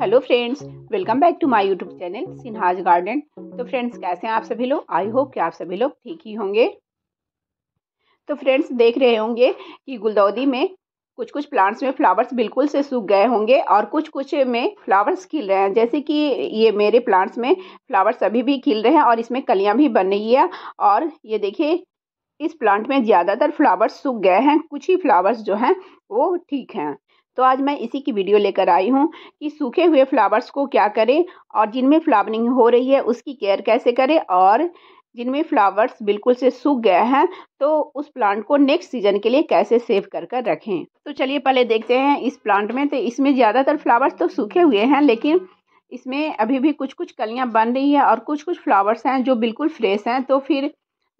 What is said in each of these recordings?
hello friends welcome back to my YouTube channel Sinha's garden तो friends कैसे हैं आप सभी लोग आई होप कि आप सभी लोग ठीक ही होंगे तो फ्रेंड्स देख रहे होंगे कि गुलदौदी में कुछ कुछ प्लांट्स में फ्लावर्स बिल्कुल से सूख गए होंगे और कुछ कुछ में फ्लावर्स खिल रहे हैं जैसे कि ये मेरे प्लांट्स में फ्लावर्स अभी भी खिल रहे हैं और इसमें कलियाँ भी बन रही है और ये देखिए इस प्लांट में ज़्यादातर फ्लावर्स सूख गए हैं कुछ ही फ्लावर्स जो हैं वो ठीक हैं तो आज मैं इसी की वीडियो लेकर आई हूँ कि सूखे हुए फ्लावर्स को क्या करें और जिनमें फ्लावरिंग हो रही है उसकी केयर कैसे करें और जिनमें फ्लावर्स बिल्कुल से सूख गए हैं तो उस प्लांट को नेक्स्ट सीजन के लिए कैसे सेव कर कर रखें तो चलिए पहले देखते हैं इस प्लांट में तो इसमें ज़्यादातर फ्लावर्स तो सूखे हुए हैं लेकिन इसमें अभी भी कुछ कुछ कलियाँ बन रही है और कुछ कुछ फ्लावर्स हैं जो बिल्कुल फ्रेश हैं तो फिर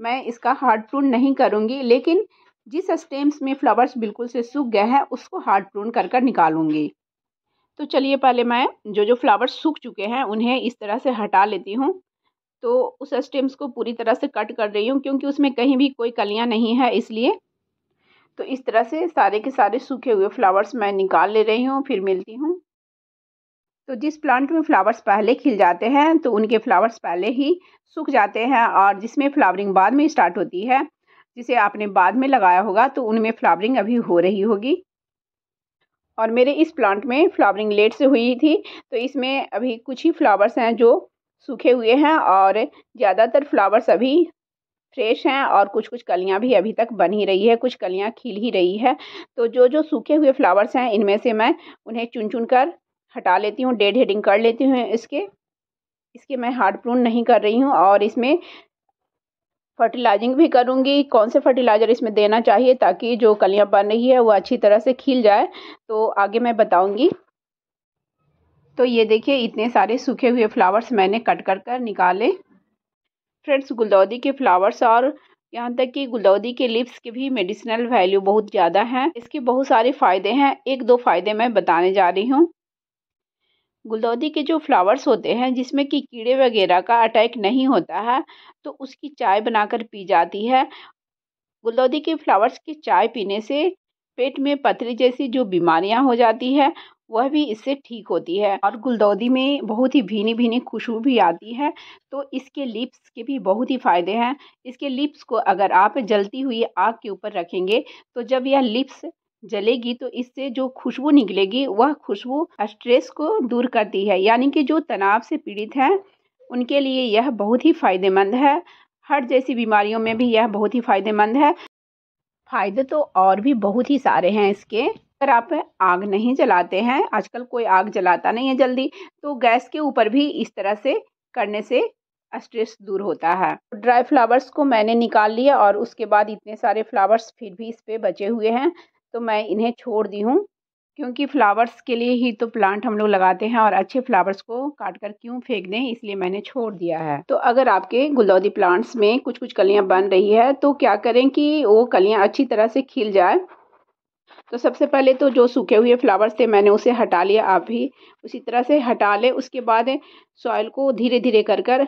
मैं इसका हार्ड प्रून नहीं करूँगी लेकिन जिस स्टेम्स में फ्लावर्स बिल्कुल से सूख गए हैं उसको हार्ड प्रून कर कर निकालूंगी तो चलिए पहले मैं जो जो फ्लावर्स सूख चुके हैं उन्हें इस तरह से हटा लेती हूँ तो उस स्टेम्स को पूरी तरह से कट कर रही हूँ क्योंकि उसमें कहीं भी कोई कलियाँ नहीं है इसलिए तो इस तरह से सारे के सारे सूखे हुए फ्लावर्स मैं निकाल ले रही हूँ फिर मिलती हूँ तो जिस प्लांट में फ्लावर्स पहले खिल जाते हैं तो उनके फ्लावर्स पहले ही सूख जाते हैं और जिसमें फ्लावरिंग बाद में स्टार्ट होती है जिसे आपने बाद में लगाया होगा तो उनमें फ्लावरिंग अभी हो रही होगी और मेरे इस प्लांट में फ्लावरिंग लेट से हुई थी तो इसमें अभी कुछ ही फ्लावर्स हैं जो सूखे हुए हैं और ज़्यादातर फ्लावर्स अभी फ्रेश हैं और कुछ कुछ कलियां भी अभी तक बन ही रही है कुछ कलियां खिल ही रही है तो जो जो सूखे हुए फ्लावर्स हैं इनमें से मैं उन्हें चुन चुन कर हटा लेती हूँ डेड हेडिंग कर लेती हूँ इसके इसके मैं हार्ड प्रून नहीं कर रही हूँ और इसमें फर्टिलाइजिंग भी करूँगी कौन से फर्टिलाइज़र इसमें देना चाहिए ताकि जो कलियाँ बन रही है वो अच्छी तरह से खिल जाए तो आगे मैं बताऊंगी तो ये देखिए इतने सारे सूखे हुए फ्लावर्स मैंने कट कर कर निकाले फ्रेंड्स गुलदौदी के फ्लावर्स और यहाँ तक कि गुलदौदी के लिप्स के भी मेडिसिनल वैल्यू बहुत ज़्यादा है इसके बहुत सारे फ़ायदे हैं एक दो फ़ायदे मैं बताने जा रही हूँ गुलदौदी के जो फ्लावर्स होते हैं जिसमें कि कीड़े वगैरह का अटैक नहीं होता है तो उसकी चाय बनाकर पी जाती है गुलदौदी के फ्लावर्स की चाय पीने से पेट में पथरी जैसी जो बीमारियां हो जाती है वह भी इससे ठीक होती है और गुलदौदी में बहुत ही भीनी भीनी खुशबू भी आती है तो इसके लिप्स के भी बहुत ही फ़ायदे हैं इसके लिप्स को अगर आप जलती हुई आग के ऊपर रखेंगे तो जब यह लिप्स जलेगी तो इससे जो खुशबू निकलेगी वह खुशबू स्ट्रेस को दूर करती है यानी कि जो तनाव से पीड़ित हैं उनके लिए यह बहुत ही फ़ायदेमंद है हर जैसी बीमारियों में भी यह बहुत ही फ़ायदेमंद है फ़ायदे तो और भी बहुत ही सारे हैं इसके अगर आप आग नहीं जलाते हैं आजकल कोई आग जलाता नहीं है जल्दी तो गैस के ऊपर भी इस तरह से करने से स्ट्रेस दूर होता है ड्राई फ्लावर्स को मैंने निकाल लिया और उसके बाद इतने सारे फ्लावर्स फिर भी इस पर बचे हुए हैं तो मैं इन्हें छोड़ दी हूँ क्योंकि फ़्लावर्स के लिए ही तो प्लांट हम लोग लगाते हैं और अच्छे फ्लावर्स को काट कर क्यों फेंक दें इसलिए मैंने छोड़ दिया है तो अगर आपके गुलदौदी प्लांट्स में कुछ कुछ कलियाँ बन रही है तो क्या करें कि वो कलियाँ अच्छी तरह से खिल जाए तो सबसे पहले तो जो सूखे हुए फ्लावर्स थे मैंने उसे हटा लिया आप भी उसी तरह से हटा लें उसके बाद सॉइल को धीरे धीरे कर कर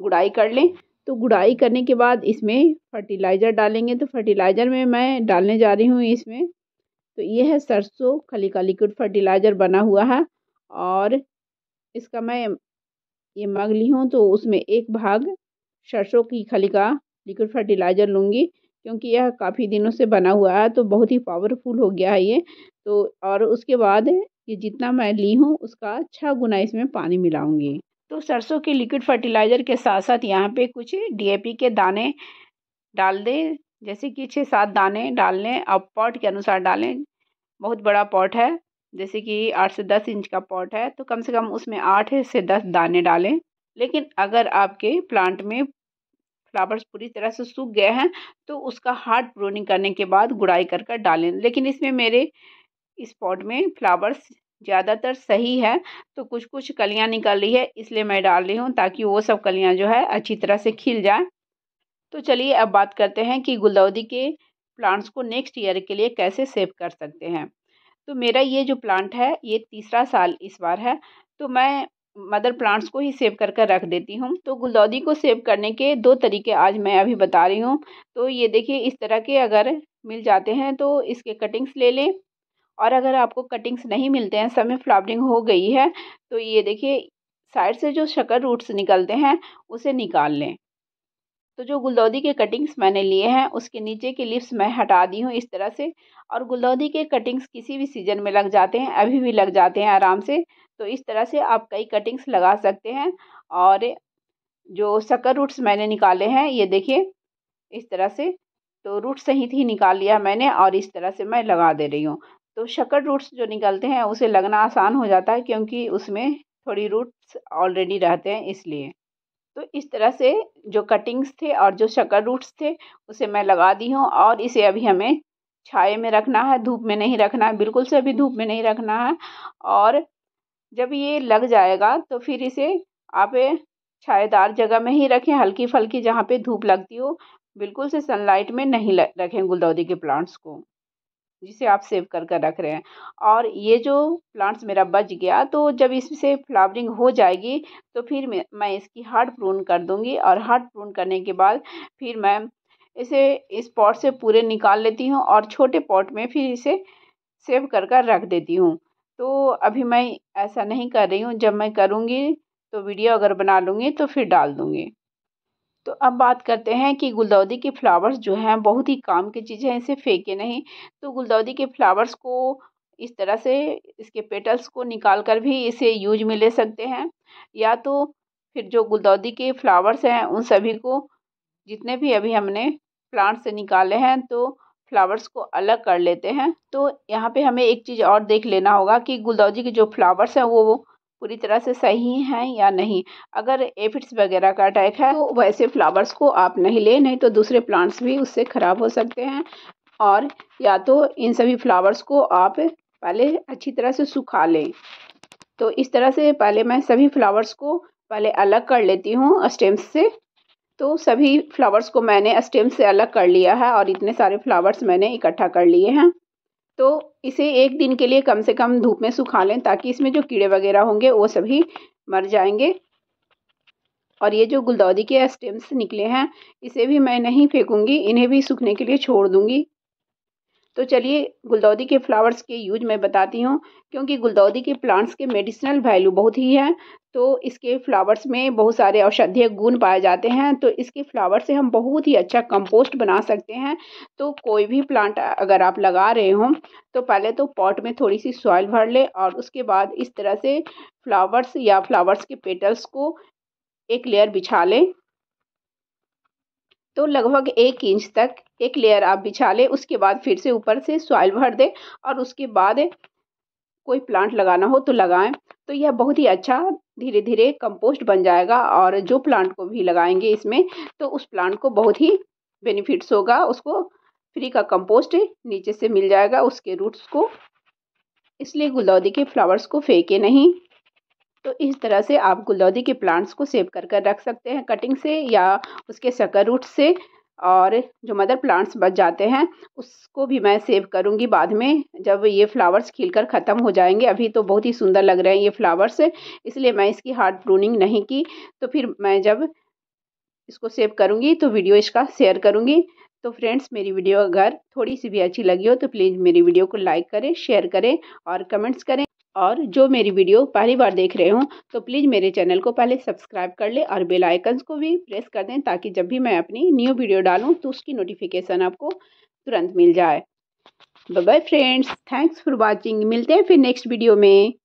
गुड़ाई कर लें तो गुड़ाई करने के बाद इसमें फर्टिलाइज़र डालेंगे तो फर्टिलाइज़र में मैं डालने जा रही हूँ इसमें तो ये है सरसों खली का लिक्विड फर्टिलाइज़र बना हुआ है और इसका मैं ये मग ली हूँ तो उसमें एक भाग सरसों की खली का लिक्विड फर्टिलाइज़र लूँगी क्योंकि यह काफ़ी दिनों से बना हुआ है तो बहुत ही पावरफुल हो गया है ये तो और उसके बाद ये जितना मैं ली हूँ उसका छः गुना इसमें पानी मिलाऊँगी तो सरसों के लिक्विड फर्टिलाइज़र के साथ साथ यहाँ पे कुछ डीएपी के दाने डाल दें जैसे कि छः सात दाने डाल लें और पॉट के अनुसार डालें बहुत बड़ा पॉट है जैसे कि आठ से दस इंच का पॉट है तो कम से कम उसमें आठ से दस दाने डालें लेकिन अगर आपके प्लांट में फ्लावर्स पूरी तरह से सूख गए हैं तो उसका हार्ड प्रोनिंग करने के बाद गुड़ाई कर कर डालें लेकिन इसमें मेरे इस पॉट में फ्लावर्स ज़्यादातर सही है तो कुछ कुछ कलियाँ निकल रही है इसलिए मैं डाल रही हूँ ताकि वो सब कलियाँ जो है अच्छी तरह से खिल जाए तो चलिए अब बात करते हैं कि गुलदौदी के प्लांट्स को नेक्स्ट ईयर के लिए कैसे सेव कर सकते हैं तो मेरा ये जो प्लांट है ये तीसरा साल इस बार है तो मैं मदर प्लांट्स को ही सेव कर कर रख देती हूँ तो गुलदौदी को सेव करने के दो तरीके आज मैं अभी बता रही हूँ तो ये देखिए इस तरह के अगर मिल जाते हैं तो इसके कटिंग्स ले लें और अगर आपको कटिंग्स नहीं मिलते हैं समय फ्लावरिंग हो गई है तो ये देखिए साइड से जो शकर रूट्स निकलते हैं उसे निकाल लें तो जो गुलदौदी के कटिंग्स मैंने लिए हैं उसके नीचे के लिप्स मैं हटा दी हूँ इस तरह से और गुलदौदी के कटिंग्स किसी भी सीजन में लग जाते हैं अभी भी लग जाते हैं आराम से तो इस तरह से आप कई कटिंग्स लगा सकते हैं और जो शकर रूट्स मैंने निकाले हैं ये देखिए इस तरह से तो रूट सहित ही निकाल लिया मैंने और इस तरह से मैं लगा दे रही हूँ तो शक्कर रूट्स जो निकलते हैं उसे लगना आसान हो जाता है क्योंकि उसमें थोड़ी रूट्स ऑलरेडी रहते हैं इसलिए तो इस तरह से जो कटिंग्स थे और जो शक्कर रूट्स थे उसे मैं लगा दी हूँ और इसे अभी हमें छाए में रखना है धूप में नहीं रखना है बिल्कुल से अभी धूप में नहीं रखना है और जब ये लग जाएगा तो फिर इसे आप छाएदार जगह में ही रखें हल्की फल्की जहाँ पे धूप लगती हो बिल्कुल से सनलाइट में नहीं रखें गुलदौदी के प्लांट्स को जिसे आप सेव कर कर रख रहे हैं और ये जो प्लांट्स मेरा बच गया तो जब इससे फ्लावरिंग हो जाएगी तो फिर मैं इसकी हार्ड प्रून कर दूँगी और हार्ड प्रून करने के बाद फिर मैं इसे इस पॉट से पूरे निकाल लेती हूँ और छोटे पॉट में फिर इसे सेव कर कर रख देती हूँ तो अभी मैं ऐसा नहीं कर रही हूँ जब मैं करूँगी तो वीडियो अगर बना लूँगी तो फिर डाल दूँगी तो अब बात करते हैं कि गुलदाउदी के फ्लावर्स जो हैं बहुत ही काम की चीज़ हैं इसे फेंके नहीं तो गुलदाउदी के फ्लावर्स को इस तरह से इसके पेटल्स को निकाल कर भी इसे यूज में ले सकते हैं या तो फिर जो गुलदाउदी के फ्लावर्स हैं उन सभी को जितने भी अभी हमने प्लांट से निकाले हैं तो फ्लावर्स को अलग कर लेते हैं तो यहाँ पे हमें एक चीज़ और देख लेना होगा कि गुलदाउदी के जो फ्लावर्स हैं वो पूरी तरह से सही हैं या नहीं अगर एफिड्स वगैरह का अटैक है तो वैसे फ्लावर्स को आप नहीं लें नहीं तो दूसरे प्लांट्स भी उससे ख़राब हो सकते हैं और या तो इन सभी फ्लावर्स को आप पहले अच्छी तरह से सुखा लें तो इस तरह से पहले मैं सभी फ्लावर्स को पहले अलग कर लेती हूँ स्टेम्स से तो सभी फ्लावर्स को मैंने स्टेम से अलग कर लिया है और इतने सारे फ्लावर्स मैंने इकट्ठा कर लिए हैं तो इसे एक दिन के लिए कम से कम धूप में सुखा लें ताकि इसमें जो कीड़े वगैरह होंगे वो सभी मर जाएंगे और ये जो गुलदौदी के स्टेम्स निकले हैं इसे भी मैं नहीं फेंकूंगी इन्हें भी सूखने के लिए छोड़ दूंगी तो चलिए गुलदौदी के फ्लावर्स के यूज मैं बताती हूँ क्योंकि गुलदौदी के प्लांट्स के मेडिसिनल वैल्यू बहुत ही है तो इसके फ्लावर्स में बहुत सारे औषधीय गुण पाए जाते हैं तो इसके फ्लावर से हम बहुत ही अच्छा कंपोस्ट बना सकते हैं तो कोई भी प्लांट अगर आप लगा रहे हों तो पहले तो पॉट में थोड़ी सी सॉइल भर ले और उसके बाद इस तरह से फ्लावर्स या फ्लावर्स के पेटल्स को एक लेयर बिछा लें तो लगभग एक इंच तक एक लेयर आप बिछा लें उसके बाद फिर से ऊपर से सॉइल भर दें और उसके बाद कोई प्लांट लगाना हो तो लगाएं तो यह बहुत ही अच्छा धीरे धीरे कंपोस्ट बन जाएगा और जो प्लांट को भी लगाएंगे इसमें तो उस प्लांट को बहुत ही बेनिफिट्स होगा उसको फ्री का कंपोस्ट नीचे से मिल जाएगा उसके रूट्स को इसलिए गुलदौदी के फ्लावर्स को फेंके नहीं तो इस तरह से आप गुलदौदी के प्लांट्स को सेव कर कर रख सकते हैं कटिंग से या उसके सकर रूट से और जो मदर प्लांट्स बच जाते हैं उसको भी मैं सेव करूँगी बाद में जब ये फ्लावर्स खिलकर ख़त्म हो जाएंगे अभी तो बहुत ही सुंदर लग रहे हैं ये फ्लावर्स इसलिए मैं इसकी हार्ड प्रूनिंग नहीं की तो फिर मैं जब इसको सेव करूँगी तो वीडियो इसका शेयर करूँगी तो फ्रेंड्स मेरी वीडियो अगर थोड़ी सी भी अच्छी लगी हो तो प्लीज़ मेरी वीडियो को लाइक करें शेयर करें और कमेंट्स करें और जो मेरी वीडियो पहली बार देख रहे हों तो प्लीज़ मेरे चैनल को पहले सब्सक्राइब कर लें और बेल आइकन्स को भी प्रेस कर दें ताकि जब भी मैं अपनी न्यू वीडियो डालूँ तो उसकी नोटिफिकेशन आपको तुरंत मिल जाए bye friends thanks for watching मिलते हैं फिर नेक्स्ट वीडियो में